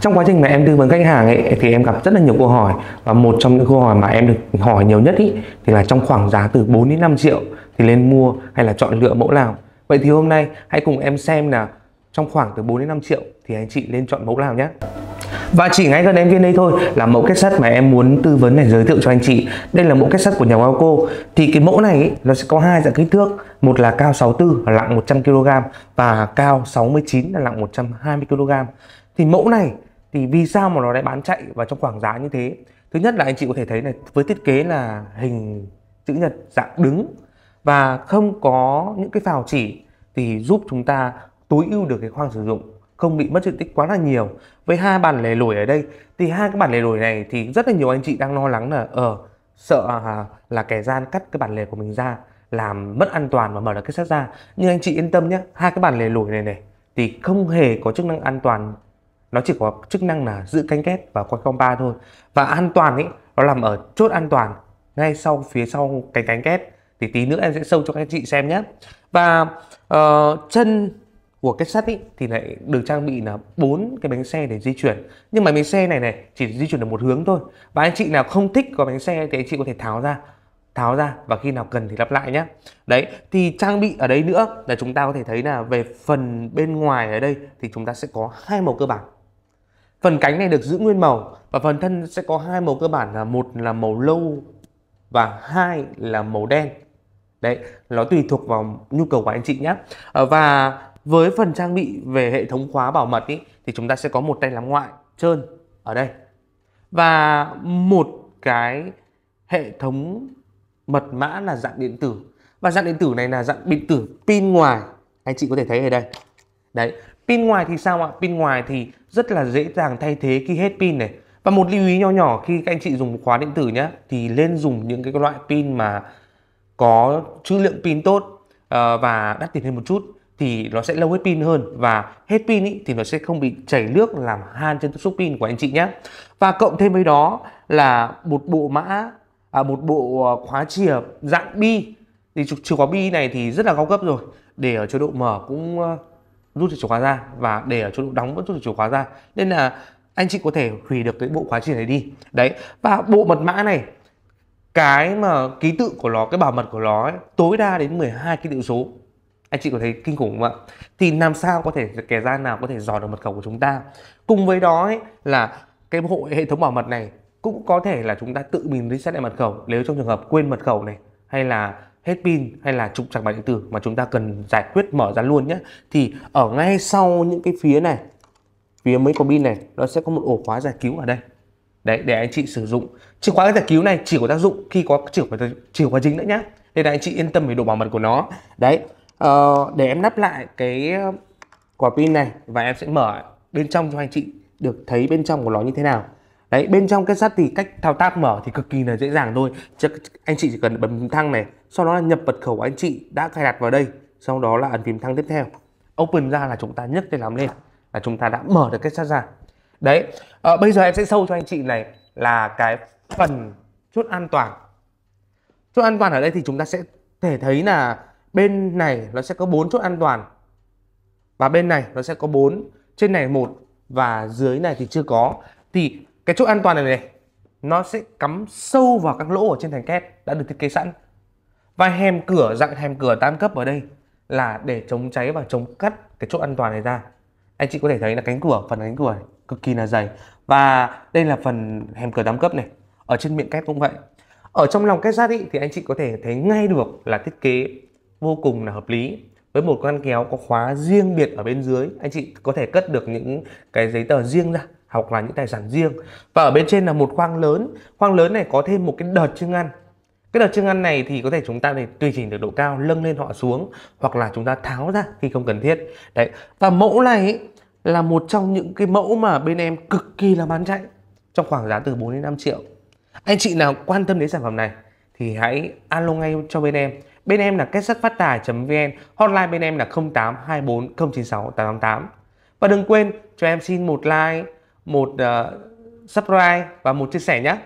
trong quá trình mà em tư vấn khách hàng ấy thì em gặp rất là nhiều câu hỏi và một trong những câu hỏi mà em được hỏi nhiều nhất ý, thì là trong khoảng giá từ 4 đến 5 triệu thì lên mua hay là chọn lựa mẫu nào vậy thì hôm nay hãy cùng em xem là trong khoảng từ 4 đến 5 triệu thì anh chị nên chọn mẫu nào nhé và chỉ ngay gần em viên đây thôi là mẫu kết sắt mà em muốn tư vấn này giới thiệu cho anh chị Đây là mẫu kết sắt của nhà Waco Thì cái mẫu này ý, nó sẽ có hai dạng kích thước Một là cao 64 là nặng 100kg Và cao 69 là nặng 120kg Thì mẫu này thì vì sao mà nó lại bán chạy và trong khoảng giá như thế thứ nhất là anh chị có thể thấy này với thiết kế là hình chữ nhật dạng đứng và không có những cái phào chỉ thì giúp chúng ta tối ưu được cái khoang sử dụng không bị mất diện tích quá là nhiều với hai bản lề lồi ở đây thì hai cái bản lề lồi này thì rất là nhiều anh chị đang lo lắng là ờ uh, sợ à, là kẻ gian cắt cái bản lề của mình ra làm mất an toàn và mở được cái sắt ra nhưng anh chị yên tâm nhé hai cái bản lề lồi này này thì không hề có chức năng an toàn nó chỉ có chức năng là giữ canh kết và quay cong ba thôi và an toàn ấy nó nằm ở chốt an toàn ngay sau phía sau cánh cánh két thì tí nữa em sẽ sâu cho các chị xem nhé và uh, chân của cái sắt ấy thì lại được trang bị là bốn cái bánh xe để di chuyển nhưng mà bánh xe này này chỉ di chuyển được một hướng thôi và anh chị nào không thích có bánh xe thì anh chị có thể tháo ra tháo ra và khi nào cần thì lắp lại nhé đấy thì trang bị ở đây nữa là chúng ta có thể thấy là về phần bên ngoài ở đây thì chúng ta sẽ có hai màu cơ bản Phần cánh này được giữ nguyên màu và phần thân sẽ có hai màu cơ bản là một là màu lâu và hai là màu đen. Đấy, nó tùy thuộc vào nhu cầu của anh chị nhé. Ờ, và với phần trang bị về hệ thống khóa bảo mật ý, thì chúng ta sẽ có một tay nắm ngoại trơn ở đây. Và một cái hệ thống mật mã là dạng điện tử. Và dạng điện tử này là dạng điện tử pin ngoài. Anh chị có thể thấy ở đây. Đấy, Pin ngoài thì sao ạ? Pin ngoài thì rất là dễ dàng thay thế khi hết pin này. Và một lưu ý nhỏ nhỏ khi các anh chị dùng khóa điện tử nhé thì nên dùng những cái loại pin mà có trữ lượng pin tốt ờ, và đắt tiền hơn một chút thì nó sẽ lâu hết pin hơn và hết pin ý, thì nó sẽ không bị chảy nước làm han trên tiếp xúc pin của anh chị nhé và cộng thêm với đó là một bộ mã à, một bộ ờ, khóa chìa dạng bi thì chìa khóa bi này thì rất là cao cấp rồi để ở chế độ mở cũng ờ, rút chìa khóa ra và để ở chỗ đóng vẫn rút chìa khóa ra nên là anh chị có thể hủy được cái bộ khóa chìa này đi đấy và bộ mật mã này cái mà ký tự của nó cái bảo mật của nó ấy, tối đa đến 12 ký tự số anh chị có thấy kinh khủng không ạ thì làm sao có thể kẻ gian nào có thể dò được mật khẩu của chúng ta cùng với đó ấy, là cái bộ hệ thống bảo mật này cũng có thể là chúng ta tự mình reset lại mật khẩu nếu trong trường hợp quên mật khẩu này hay là hết pin hay là trục sạc bản điện tử mà chúng ta cần giải quyết mở ra luôn nhé thì ở ngay sau những cái phía này phía mấy quả pin này nó sẽ có một ổ khóa giải cứu ở đây đấy để anh chị sử dụng chìa khóa giải cứu này chỉ có tác dụng khi có chìa khóa chìa khóa chính nữa nhé nên là anh chị yên tâm về độ bảo mật của nó đấy ờ, để em lắp lại cái ờ, quả pin này và em sẽ mở bên trong cho anh chị được thấy bên trong của nó như thế nào đấy bên trong cái sắt thì cách thao tác mở thì cực kỳ là dễ dàng thôi Ch anh chị chỉ cần bấm thăng này sau đó là nhập mật khẩu của anh chị đã cài đặt vào đây sau đó là ấn phím thăng tiếp theo open ra là chúng ta nhấc tay làm lên là chúng ta đã mở được cái sắt ra đấy à, bây giờ em sẽ sâu cho anh chị này là cái phần chốt an toàn chốt an toàn ở đây thì chúng ta sẽ thể thấy là bên này nó sẽ có bốn chốt an toàn và bên này nó sẽ có bốn trên này một và dưới này thì chưa có thì cái chốt an toàn này này nó sẽ cắm sâu vào các lỗ ở trên thành két đã được thiết kế sẵn và hèm cửa dạng hèm cửa tam cấp ở đây là để chống cháy và chống cắt cái chốt an toàn này ra anh chị có thể thấy là cánh cửa phần cánh cửa này, cực kỳ là dày và đây là phần hèm cửa tam cấp này ở trên miệng két cũng vậy ở trong lòng két sắt thì anh chị có thể thấy ngay được là thiết kế vô cùng là hợp lý với một con kéo có khóa riêng biệt ở bên dưới anh chị có thể cất được những cái giấy tờ riêng ra hoặc là những tài sản riêng và ở bên trên là một khoang lớn khoang lớn này có thêm một cái đợt chương ăn cái đợt chương ăn này thì có thể chúng ta để tùy chỉnh được độ cao nâng lên họ xuống hoặc là chúng ta tháo ra khi không cần thiết đấy và mẫu này là một trong những cái mẫu mà bên em cực kỳ là bán chạy trong khoảng giá từ 4 đến 5 triệu anh chị nào quan tâm đến sản phẩm này thì hãy alo ngay cho bên em bên em là kết sắt phát tài vn hotline bên em là 0824096888 và đừng quên cho em xin một like một uh, subscribe và một chia sẻ nhé